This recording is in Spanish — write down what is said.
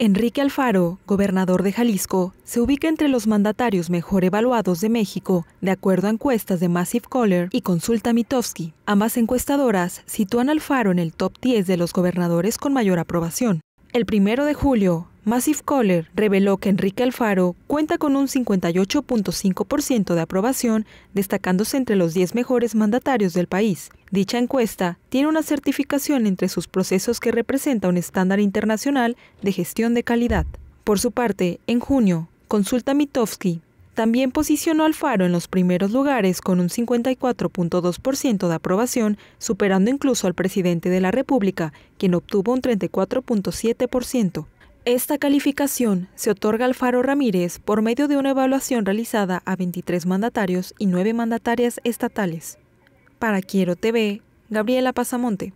Enrique Alfaro, gobernador de Jalisco, se ubica entre los mandatarios mejor evaluados de México, de acuerdo a encuestas de Massive Caller y Consulta Mitofsky. Ambas encuestadoras sitúan a Alfaro en el top 10 de los gobernadores con mayor aprobación. El primero de julio, Massive Caller reveló que Enrique Alfaro cuenta con un 58.5% de aprobación, destacándose entre los 10 mejores mandatarios del país. Dicha encuesta tiene una certificación entre sus procesos que representa un estándar internacional de gestión de calidad. Por su parte, en junio, Consulta Mitofsky también posicionó al Alfaro en los primeros lugares con un 54.2% de aprobación, superando incluso al presidente de la República, quien obtuvo un 34.7%. Esta calificación se otorga al Faro Ramírez por medio de una evaluación realizada a 23 mandatarios y 9 mandatarias estatales. Para Quiero TV, Gabriela Pasamonte.